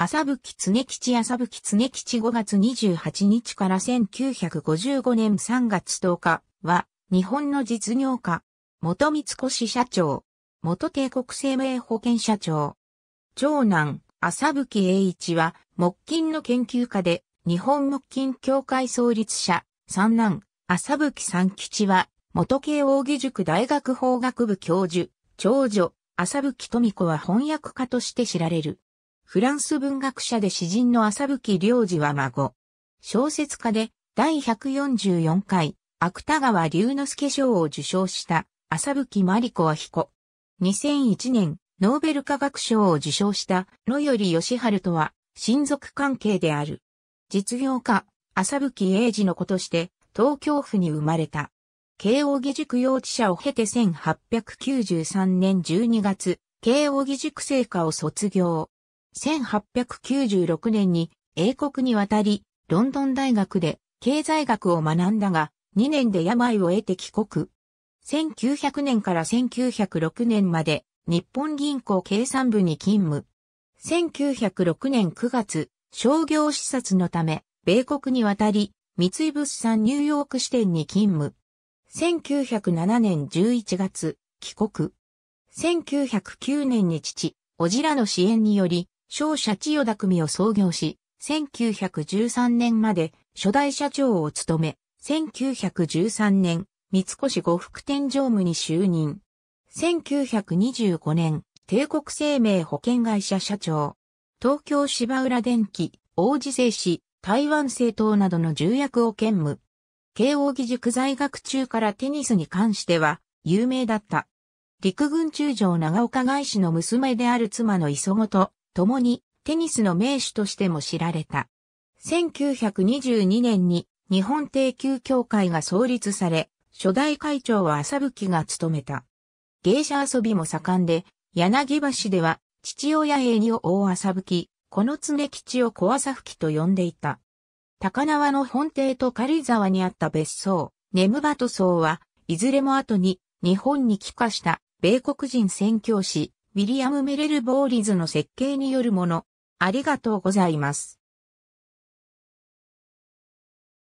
朝吹常吉朝吹常吉5月28日から1955年3月10日は、日本の実業家、元三越社長、元帝国生命保険社長。長男、朝吹栄一は、木金の研究家で、日本木金協会創立者、三男、朝吹三吉は、元慶応義塾大学法学部教授、長女、朝吹富子は翻訳家として知られる。フランス文学者で詩人の浅吹良二は孫。小説家で第144回芥川龍之介賞を受賞した浅吹真理子は彦。2001年ノーベル化学賞を受賞した野より義春とは親族関係である。実業家、浅吹英二の子として東京府に生まれた。慶應義塾幼稚舎を経て1893年12月、慶應義塾生科を卒業。1896年に英国に渡り、ロンドン大学で経済学を学んだが、2年で病を得て帰国。1900年から1906年まで日本銀行計算部に勤務。1906年9月、商業視察のため、米国に渡り、三井物産ニューヨーク支店に勤務。1907年11月、帰国。1909年に父、おじらの支援により、商社千代田組を創業し、1913年まで初代社長を務め、1913年、三越呉服店常務に就任。1925年、帝国生命保険会社社長。東京芝浦電機、王子製紙、台湾製糖などの重役を兼務。慶応義塾在学中からテニスに関しては有名だった。陸軍中将長岡外史の娘である妻の磯子と共にテニスの名手としても知られた。1922年に日本定休協会が創立され、初代会長は浅吹が務めた。芸者遊びも盛んで、柳橋では父親永にを大浅吹、この常吉を小朝吹と呼んでいた。高輪の本邸と軽井沢にあった別荘、ネムバト荘は、いずれも後に日本に帰化した米国人宣教師、ウィリアム・メレル・ボーリズの設計によるもの。ありがとうございます。